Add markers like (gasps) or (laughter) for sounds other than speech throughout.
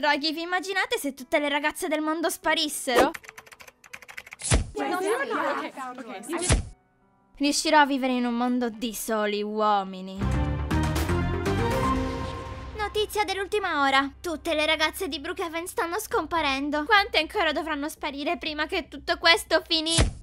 Raghi, vi immaginate se tutte le ragazze del mondo sparissero? Eh. Riuscirò a vivere in un mondo di soli uomini. Notizia dell'ultima ora. Tutte le ragazze di Brookhaven stanno scomparendo. Quante ancora dovranno sparire prima che tutto questo finisca?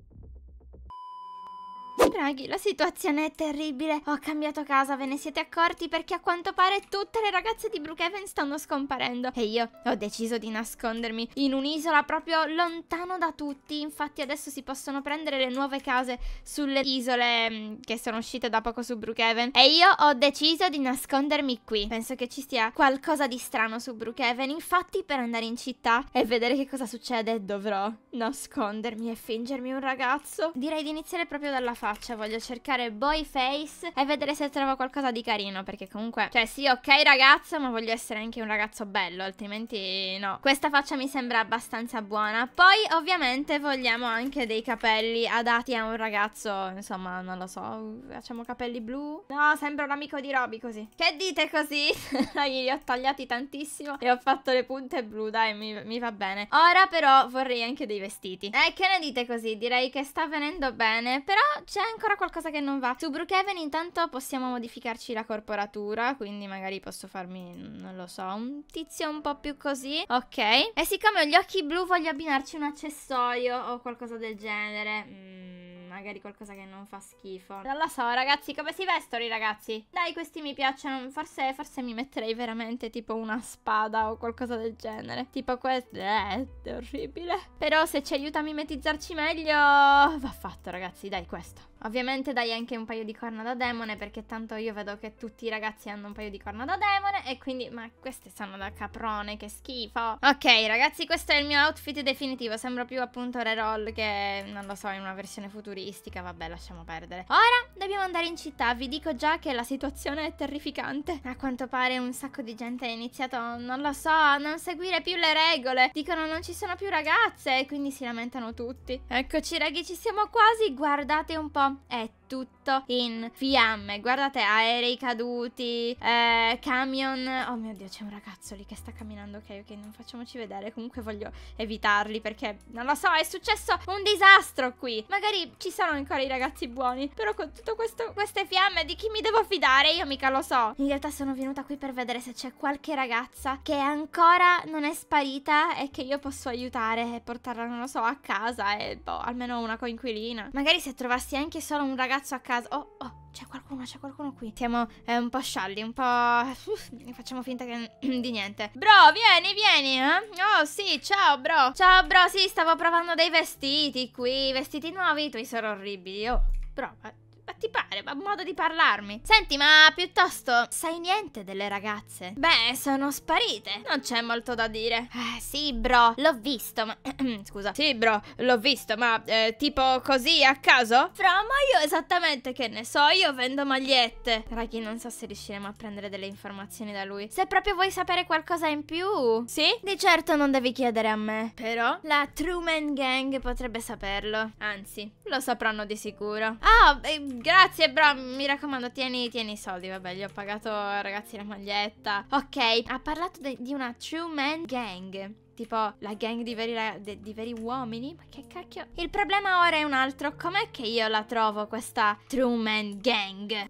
Raghi, la situazione è terribile. Ho cambiato casa, ve ne siete accorti? Perché a quanto pare tutte le ragazze di Brookhaven stanno scomparendo. E io ho deciso di nascondermi in un'isola proprio lontano da tutti. Infatti adesso si possono prendere le nuove case sulle isole mm, che sono uscite da poco su Brookhaven. E io ho deciso di nascondermi qui. Penso che ci sia qualcosa di strano su Brookhaven. Infatti per andare in città e vedere che cosa succede dovrò nascondermi e fingermi un ragazzo. Direi di iniziare proprio dalla faccia faccia cioè, voglio cercare boy face e vedere se trovo qualcosa di carino perché comunque, cioè sì ok ragazzo, ma voglio essere anche un ragazzo bello altrimenti no. Questa faccia mi sembra abbastanza buona. Poi ovviamente vogliamo anche dei capelli adatti a un ragazzo, insomma non lo so, facciamo capelli blu? No sembra un amico di Roby così. Che dite così? (laughs) Li ho tagliati tantissimo e ho fatto le punte blu, dai mi, mi va bene. Ora però vorrei anche dei vestiti. eh, che ne dite così? Direi che sta venendo bene, però c'è anche ancora qualcosa che non va. Su Brookhaven intanto possiamo modificarci la corporatura, quindi magari posso farmi, non lo so, un tizio un po' più così. Ok. E siccome ho gli occhi blu voglio abbinarci un accessorio o qualcosa del genere. Mmm magari qualcosa che non fa schifo. Non lo so, ragazzi, come si vestono i ragazzi? Dai, questi mi piacciono. Forse, forse mi metterei veramente tipo una spada o qualcosa del genere. Tipo questo. Eh, è orribile. Però se ci aiuta a mimetizzarci meglio, va fatto, ragazzi. Dai, questo. Ovviamente dai anche un paio di corna da demone perché tanto io vedo che tutti i ragazzi hanno un paio di corna da demone e quindi... Ma queste sono da caprone, che schifo! Ok ragazzi questo è il mio outfit definitivo, sembra più appunto reroll che non lo so in una versione futuristica, vabbè lasciamo perdere. Ora dobbiamo andare in città, vi dico già che la situazione è terrificante. A quanto pare un sacco di gente ha iniziato, non lo so, a non seguire più le regole. Dicono non ci sono più ragazze e quindi si lamentano tutti. Eccoci raghi ci siamo quasi, guardate un po' è tutto in fiamme. Guardate, aerei caduti, eh, camion. Oh mio dio, c'è un ragazzo lì che sta camminando. Ok, ok, non facciamoci vedere. Comunque voglio evitarli perché non lo so, è successo un disastro qui. Magari ci sono ancora i ragazzi buoni. Però con tutte queste fiamme di chi mi devo fidare? Io mica lo so. In realtà sono venuta qui per vedere se c'è qualche ragazza che ancora non è sparita e che io posso aiutare e portarla, non lo so, a casa e boh, almeno una coinquilina. Magari se trovassi anche solo un ragazzo ragazzo a casa. Oh, oh. C'è qualcuno, c'è qualcuno qui. Siamo eh, un po' scialli, un po'... Uff, facciamo finta che... di niente. Bro, vieni, vieni, eh? Oh, sì, ciao, bro. Ciao, bro, sì, stavo provando dei vestiti qui. Vestiti nuovi, i tuoi sono orribili. Oh, prova ti pare, ma modo di parlarmi. Senti, ma piuttosto, sai niente delle ragazze? Beh, sono sparite. Non c'è molto da dire. Eh, sì, bro, l'ho visto, ma... (clears throat) Scusa. Sì, bro, l'ho visto, ma eh, tipo così a caso? Fra, ma io esattamente che ne so, io vendo magliette. Raghi, non so se riusciremo a prendere delle informazioni da lui. Se proprio vuoi sapere qualcosa in più... Sì? Di certo non devi chiedere a me. Però? La Truman Gang potrebbe saperlo. Anzi, lo sapranno di sicuro. Ah, oh, eh, Grazie, bro. Mi raccomando, tieni, tieni i soldi. Vabbè, gli ho pagato, ragazzi, la maglietta. Ok, ha parlato di una True Man Gang tipo la gang di veri, di veri, uomini. Ma che cacchio. Il problema ora è un altro. Com'è che io la trovo questa true man Gang?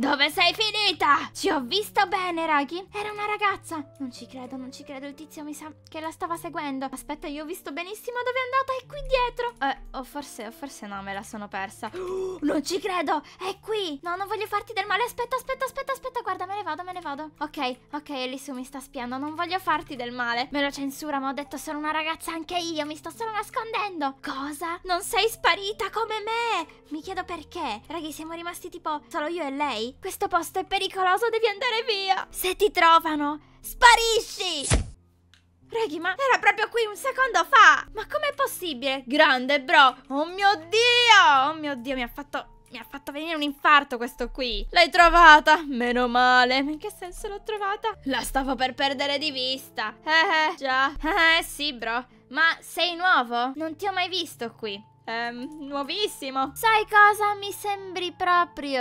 Dove sei finita? Ci ho visto bene, Raki. Era una ragazza. Non ci credo, non ci credo. Il tizio mi sa che la stava seguendo. Aspetta, io ho visto benissimo dove è andata. È qui dietro. Eh, o oh, forse, o oh, forse no, me la sono persa. (gasps) non ci credo. È qui. No, non voglio farti del male. Aspetta, aspetta, aspetta, aspetta. Guarda, me ne vado, me ne vado. Ok, ok, Elisu mi sta spiando. Non voglio farti del male. Me lo censura, ma ho detto sono una ragazza anche io. Mi sto solo nascondendo. Cosa? Non sei sparita come me? Mi chiedo perché. Raghi, siamo rimasti tipo solo io e lei? Questo posto è pericoloso, devi andare via! Se ti trovano, sparisci! Reghi, ma era proprio qui un secondo fa! Ma com'è possibile? Grande, bro! Oh mio Dio! Oh mio Dio, mi ha fatto... Mi ha fatto venire un infarto questo qui. L'hai trovata? Meno male. Ma in che senso l'ho trovata? La stavo per perdere di vista. Eh, eh già. Eh, eh, sì, bro. Ma sei nuovo? Non ti ho mai visto qui ehm, nuovissimo. Sai cosa? Mi sembri proprio...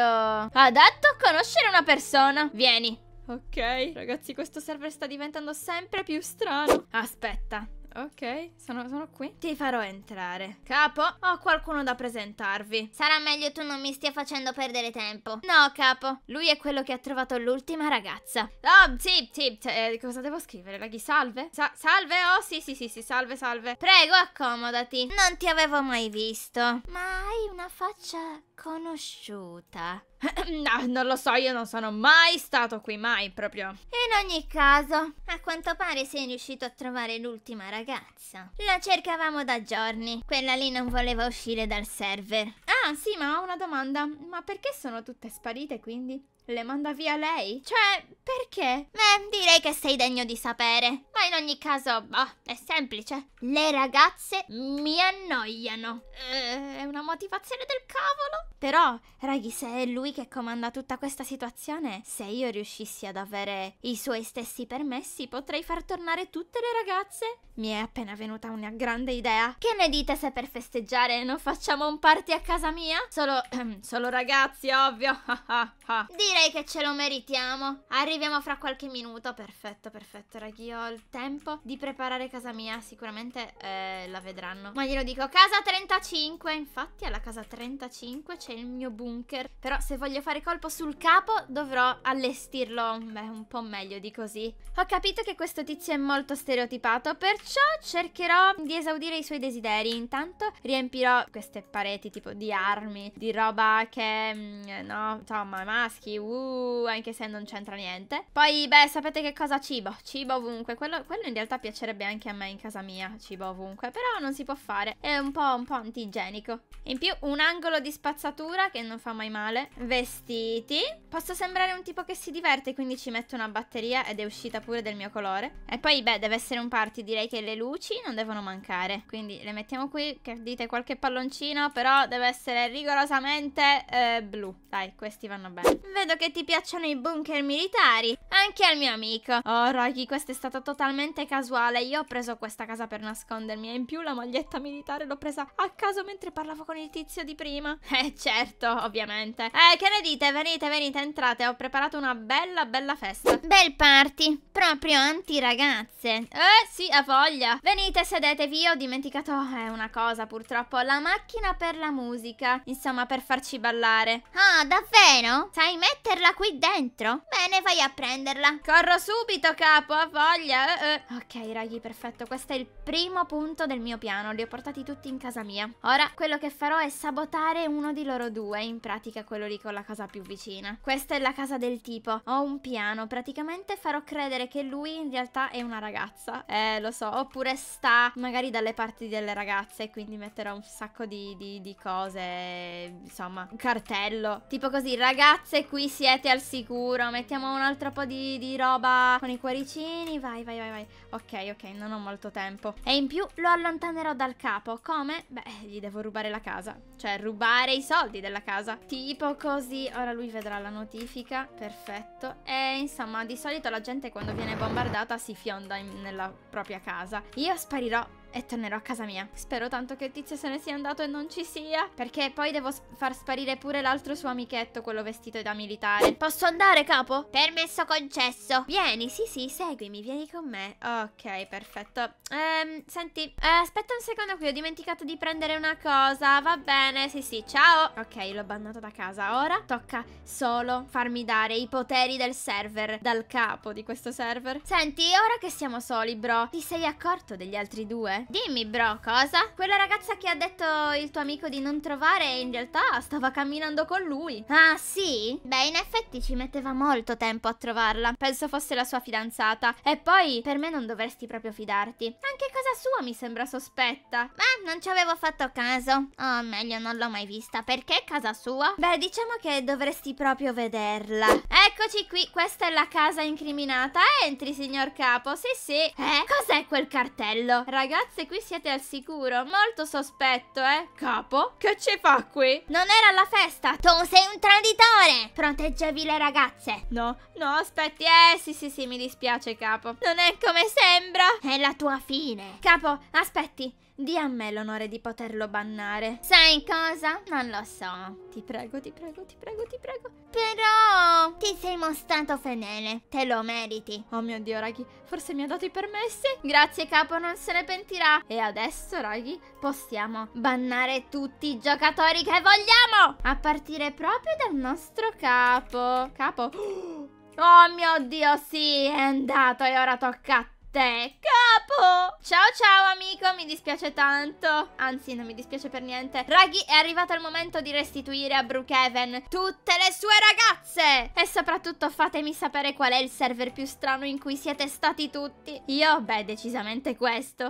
Adatto a conoscere una persona. Vieni. Ok, ragazzi, questo server sta diventando sempre più strano. Aspetta, Ok, sono, sono, qui. Ti farò entrare. Capo, ho qualcuno da presentarvi. Sarà meglio tu non mi stia facendo perdere tempo. No, capo. Lui è quello che ha trovato l'ultima ragazza. Oh, sì, sì. Cioè, eh, cosa devo scrivere? Laghi, salve? Sa salve? Oh, sì, sì, sì, sì, salve, salve. Prego, accomodati. Non ti avevo mai visto. Ma hai una faccia conosciuta. (clears throat) no, non lo so, io non sono mai stato qui, mai proprio. In ogni caso, a quanto pare sei riuscito a trovare l'ultima ragazza. La cercavamo da giorni, quella lì non voleva uscire dal server. Ah sì, ma ho una domanda, ma perché sono tutte sparite quindi? Le manda via lei? Cioè, perché? Beh, direi che sei degno di sapere. Ma in ogni caso, boh, è semplice. Le ragazze mi annoiano. Eh, è una motivazione del cavolo? Però, raghi, se è lui che comanda tutta questa situazione, se io riuscissi ad avere i suoi stessi permessi, potrei far tornare tutte le ragazze? Mi è appena venuta una grande idea. Che ne dite se per festeggiare non facciamo un party a casa mia? Solo, ehm, (clears throat) solo ragazzi, ovvio. (laughs) Direi direi che ce lo meritiamo. Arriviamo fra qualche minuto. Perfetto, perfetto, ragazzi. Io ho il tempo di preparare casa mia. Sicuramente eh, la vedranno. Ma glielo dico, casa 35. Infatti alla casa 35 c'è il mio bunker. Però se voglio fare colpo sul capo dovrò allestirlo beh, un po' meglio di così. Ho capito che questo tizio è molto stereotipato, perciò cercherò di esaudire i suoi desideri. Intanto riempirò queste pareti tipo di armi, di roba che, mm, no, insomma, maschi, uh, anche se non c'entra niente. Poi, beh, sapete che cosa cibo? Cibo ovunque. Quello, quello, in realtà piacerebbe anche a me in casa mia, cibo ovunque. Però non si può fare, è un po', un po antigenico. In più, un angolo di spazzatura che non fa mai male. Vestiti. Posso sembrare un tipo che si diverte, quindi ci metto una batteria ed è uscita pure del mio colore. E poi, beh, deve essere un party, direi che le luci non devono mancare. Quindi le mettiamo qui, che dite qualche palloncino, però deve essere rigorosamente eh, blu. Dai, questi vanno bene. Vedo che ti piacciono i bunker militari. Anche al mio amico. Oh, Rocky, questa è stata totalmente casuale. Io ho preso questa casa per nascondermi e in più la maglietta militare l'ho presa a caso mentre parlavo con il tizio di prima. (laughs) Eh, certo, ovviamente. Eh, che ne dite? Venite, venite, entrate. Ho preparato una bella, bella festa. Bel party. Proprio anti-ragazze. Eh, sì, a voglia. Venite, sedetevi. Io ho dimenticato eh, una cosa, purtroppo. La macchina per la musica. Insomma, per farci ballare. Ah, davvero? Sai mettere? metterla qui dentro? Bene, vai a prenderla. Corro subito, capo, ha voglia. Eh, eh. Ok, raghi, perfetto. Questo è il primo punto del mio piano. Li ho portati tutti in casa mia. Ora, quello che farò è sabotare uno di loro due. In pratica, quello lì con la casa più vicina. Questa è la casa del tipo. Ho un piano. Praticamente farò credere che lui in realtà è una ragazza. Eh, lo so. Oppure sta magari dalle parti delle ragazze. quindi metterò un sacco di, di, di cose. Insomma, un cartello. Tipo così, ragazze qui siete al sicuro. Mettiamo un altro po' di, di, roba con i cuoricini. Vai, vai, vai, vai. Ok, ok, non ho molto tempo. E in più lo allontanerò dal capo. Come? Beh, gli devo rubare la casa. Cioè, rubare i soldi della casa. Tipo così. Ora lui vedrà la notifica. Perfetto. E insomma, di solito la gente quando viene bombardata si fionda in, nella propria casa. Io sparirò e tornerò a casa mia. Spero tanto che il tizio se ne sia andato e non ci sia, perché poi devo far sparire pure l'altro suo amichetto, quello vestito da militare. Posso andare, capo? Permesso concesso. Vieni, sì sì, seguimi, vieni con me. Ok, perfetto. Ehm, senti, eh, aspetta un secondo qui, ho dimenticato di prendere una cosa. Va bene, sì sì, ciao. Ok, l'ho bannato da casa. Ora tocca solo farmi dare i poteri del server, dal capo di questo server. Senti, ora che siamo soli, bro, ti sei accorto degli altri due? Dimmi, bro, cosa? Quella ragazza che ha detto il tuo amico di non trovare in realtà stava camminando con lui. Ah, sì? Beh, in effetti ci metteva molto tempo a trovarla. Penso fosse la sua fidanzata. E poi, per me non dovresti proprio fidarti. Anche casa sua mi sembra sospetta. Beh, non ci avevo fatto caso. oh, meglio, non l'ho mai vista. Perché casa sua? Beh, diciamo che dovresti proprio vederla. Eccoci qui, questa è la casa incriminata. Entri, signor capo. Sì, sì. Eh? Cos'è quel cartello? Ragazzi, ragazze qui siete al sicuro. Molto sospetto, eh. Capo, che ci fa qui? Non era alla festa. Tu sei un traditore. Proteggevi le ragazze. No, no, aspetti. Eh, sì, sì, sì, mi dispiace, capo. Non è come sembra. È la tua fine. Capo, aspetti. Di a me l'onore di poterlo bannare. Sai cosa? Non lo so. Ti prego, ti prego, ti prego, ti prego. Però ti sei mostrato fedele. Te lo meriti. Oh mio Dio, raghi. Forse mi ha dato i permessi? Grazie, capo, non se ne pentirà. E adesso, raghi, possiamo bannare tutti i giocatori che vogliamo. A partire proprio dal nostro capo. Capo. (gasps) Oh mio Dio, sì, è andato e ora tocca a te, capo! Ciao ciao amico, mi dispiace tanto. Anzi, non mi dispiace per niente. Raghi, è arrivato il momento di restituire a Brookhaven tutte le sue ragazze! E soprattutto fatemi sapere qual è il server più strano in cui siete stati tutti. Io, beh, decisamente questo.